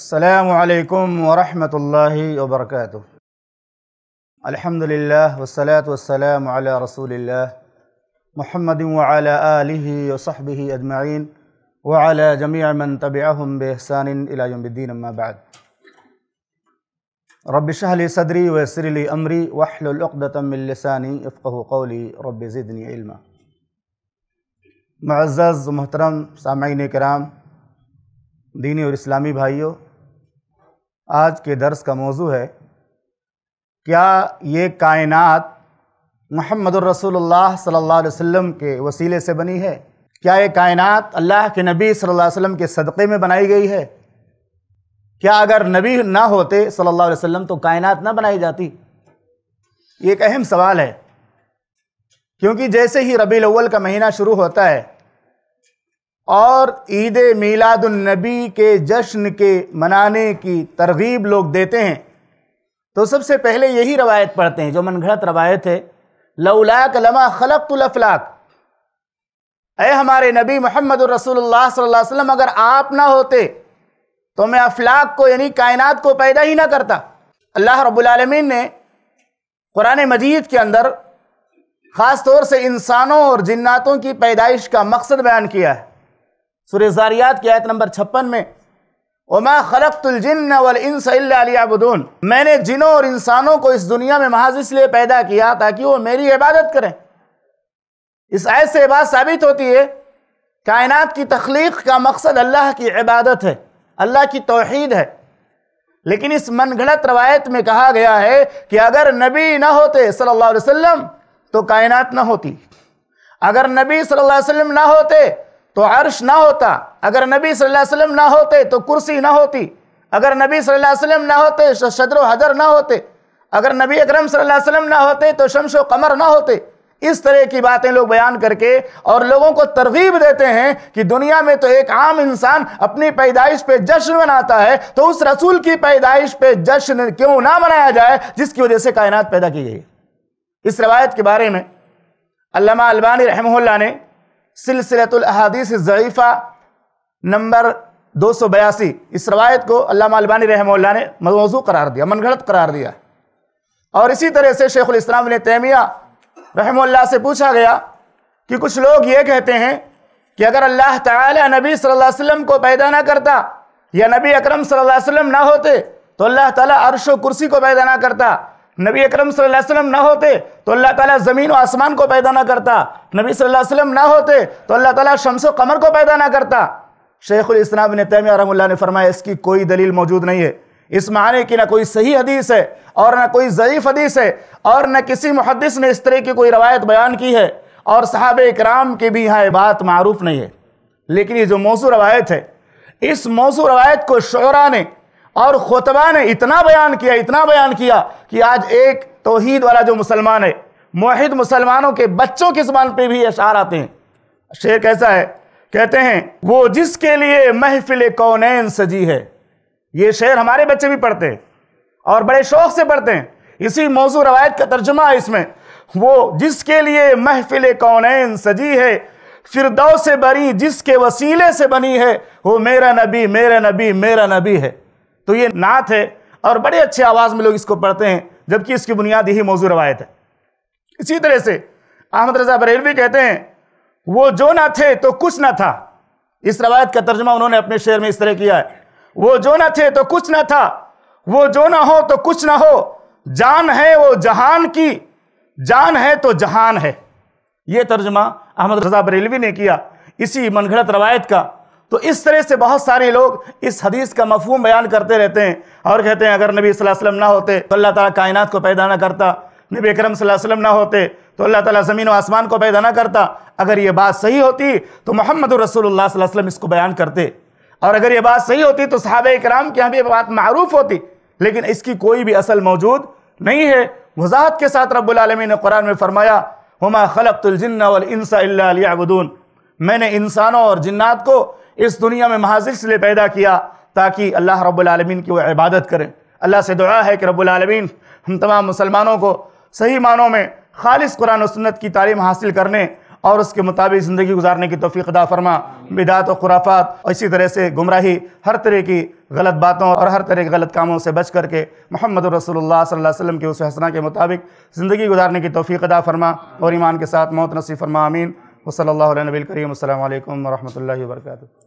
السلام عليكم ورحمة الله وبركاته الحمد لله والصلاة والسلام على رسول الله محمد وعلى آله وصحبه أجمعين وعلى جميع من تبعهم بإحسان إلى يوم الدين ما بعد رب اشرح لي صدري ويسر لي أمري واحلل عقدة من لساني يفقه قولي رب زدني علما معزز ومحترم سامعين الكرام دینی اور اسلامی بھائیوں آج کے درس کا موضوع ہے کیا یہ کائنات محمد الرسول اللہ صلی اللہ علیہ وسلم کے وسیلے سے بنی ہے کیا یہ کائنات اللہ کے نبی صلی اللہ علیہ وسلم کے صدقے میں بنائی گئی ہے کیا اگر نبی نہ ہوتے صلی اللہ علیہ وسلم تو کائنات نہ بنائی جاتی یہ ایک اہم سوال ہے کیونکہ جیسے ہی ربی الاول کا مہینہ شروع ہوتا ہے اور عید میلاد النبی کے جشن کے منانے کی ترغیب لوگ دیتے ہیں تو سب سے پہلے یہی روایت پڑھتے ہیں جو من گھڑت روایت ہے لَوْلَاكَ لَمَا خلق الْأَفْلَاكَ اے ہمارے نبی محمد الرسول اللہ صلی اللہ علیہ وسلم اگر آپ نہ ہوتے تو میں افلاق کو یعنی کائنات کو پیدا ہی نہ کرتا اللہ رب العالمین نے قرآن مجید کے اندر خاص طور سے انسانوں اور جناتوں کی پیدائش کا مقصد بیان کیا ہے سورہ زاریات کی آیت نمبر چھپن میں وَمَا خَلَقْتُ الجن وَالْإِنسَ إِلَّا لِيَعْبُدُونَ میں نے جنوں اور انسانوں کو اس دنیا میں محاذ اس لیے پیدا کیا تاکہ وہ میری عبادت کریں اس آیت سے عبادت ثابت ہوتی ہے کائنات کی تخلیق کا مقصد اللہ کی عبادت ہے اللہ کی توحید ہے لیکن اس من گھڑت روایت میں کہا گیا ہے کہ اگر نبی نہ ہوتے صلی اللہ علیہ وسلم تو کائنات نہ ہوتی اگر نبی صلی اللہ علیہ وسلم نہ ہوتے تو عرش نہ ہوتا اگر نبی صلی اللہ علیہ وسلم نہ ہوتے تو کرسی نہ ہوتی اگر نبی صلی اللہ علیہ وسلم نہ ہوتے تو شدر و حدر نہ ہوتے اگر نبی اکرم صلی اللہ علیہ وسلم نہ ہوتے تو شمش و قمر نہ ہوتے اس طرح کی باتیں لوگ بیان کر کے اور لوگوں کو ترغیب دیتے ہیں کہ دنیا میں تو ایک عام انسان اپنی پیدائش پہ جشن مناتا ہے تو اس رسول کی پیدائش پہ جشن کیوں نہ منایا جائے جس کی وجہ سے کائنات پیدا کی گئی اس روایت کے بارے میں علامہ البانی رحمہ اللہ نے سلسلت الحادیث ضعیفہ نمبر دو سو بیاسی اس روایت کو علامہ البانی رحمہ اللہ نے موضوع قرار دیا من گھڑت قرار دیا اور اسی طرح سے شیخ الاسلام نے تیمیہ رحمہ اللہ سے پوچھا گیا کہ کچھ لوگ یہ کہتے ہیں کہ اگر اللہ تعالی نبی صلی اللہ علیہ وسلم کو پیدا نہ کرتا یا نبی اکرم صلی اللہ علیہ وسلم نہ ہوتے تو اللہ تعالیٰ عرش و کرسی کو پیدا نہ کرتا نبی اکرم صلی اللہ علیہ وسلم نہ ہوتے تو اللہ تعالیٰ زمین و آسمان کو پیدا نہ کرتا نبی صلی اللہ علیہ وسلم نہ ہوتے تو اللہ تعالیٰ شمس و قمر کو پیدا نہ کرتا شیخ الاسلام بن نے تیم اللہ اللہ فرمایا اس کی کوئی دلیل موجود نہیں ہے اس معنی کی نہ کوئی صحیح حدیث ہے اور نہ کوئی ضعیف حدیث ہے اور نہ کسی محدث نے اس طرح کی کوئی روایت بیان کی ہے اور صحابہ اکرام کی بھی یہاں یہ بات معروف نہیں ہے لیکن یہ جو موضوع روایت ہے اس موضوع روایت کو شعراء نے اور خطبہ نے اتنا بیان کیا اتنا بیان کیا کہ آج ایک توحید والا جو مسلمان ہے موحد مسلمانوں کے بچوں کے زبان پہ بھی اشعار آتے ہیں شعر کیسا ہے کہتے ہیں وہ جس کے لیے محفل کونین سجی ہے یہ شعر ہمارے بچے بھی پڑھتے ہیں اور بڑے شوق سے پڑھتے ہیں اسی موضوع روایت کا ترجمہ ہے اس میں وہ جس کے لیے محفل کونین سجی ہے فردو سے بری جس کے وسیلے سے بنی ہے وہ میرا نبی میرا نبی میرا نبی ہے تو یہ نعت ہے اور بڑے اچھے آواز میں لوگ اس کو پڑھتے ہیں جبکہ اس کی بنیاد ہی موضوع روایت ہے اسی طرح سے احمد رضا بریلوی کہتے ہیں وہ جو نہ تھے تو کچھ نہ تھا اس روایت کا ترجمہ انہوں نے اپنے شعر میں اس طرح کیا ہے وہ جو نہ تھے تو کچھ نہ تھا وہ جو نہ ہو تو کچھ نہ ہو جان ہے وہ جہان کی جان ہے تو جہان ہے یہ ترجمہ احمد رضا بریلوی نے کیا اسی من گھڑت روایت کا تو اس طرح سے بہت سارے لوگ اس حدیث کا مفہوم بیان کرتے رہتے ہیں اور کہتے ہیں اگر نبی صلی اللہ علیہ وسلم نہ ہوتے تو اللہ تعالیٰ کائنات کو پیدا نہ کرتا نبی اکرم صلی اللہ علیہ وسلم نہ ہوتے تو اللہ تعالیٰ زمین و آسمان کو پیدا نہ کرتا اگر یہ بات صحیح ہوتی تو محمد رسول اللہ صلی اللہ علیہ وسلم اس کو بیان کرتے اور اگر یہ بات صحیح ہوتی تو صحابہ اکرام کے یہاں بھی بات معروف ہوتی لیکن اس کی کوئی بھی اصل موجود نہیں ہے وضاحت کے ساتھ رب العالمین نے قرآن میں فرمایا ہما خلقت الجن والانس الا علیہ میں نے انسانوں اور جنات کو اس دنیا میں محاذ سے لیے پیدا کیا تاکہ اللہ رب العالمین کی وہ عبادت کریں اللہ سے دعا ہے کہ رب العالمین ہم تمام مسلمانوں کو صحیح معنوں میں خالص قرآن و سنت کی تعلیم حاصل کرنے اور اس کے مطابق زندگی گزارنے کی توفیق ادا فرما بدات و خرافات اسی طرح سے گمراہی ہر طرح کی غلط باتوں اور ہر طرح کے غلط کاموں سے بچ کر کے محمد رسول اللہ صلی اللہ علیہ وسلم کے اس حسنہ کے مطابق زندگی گزارنے کی توفیق ادا فرما اور ایمان کے ساتھ موت نصیب فرما امین و صلی اللہ علیہ نبی الکریم السلام علیکم ورحمت اللہ وبرکاتہ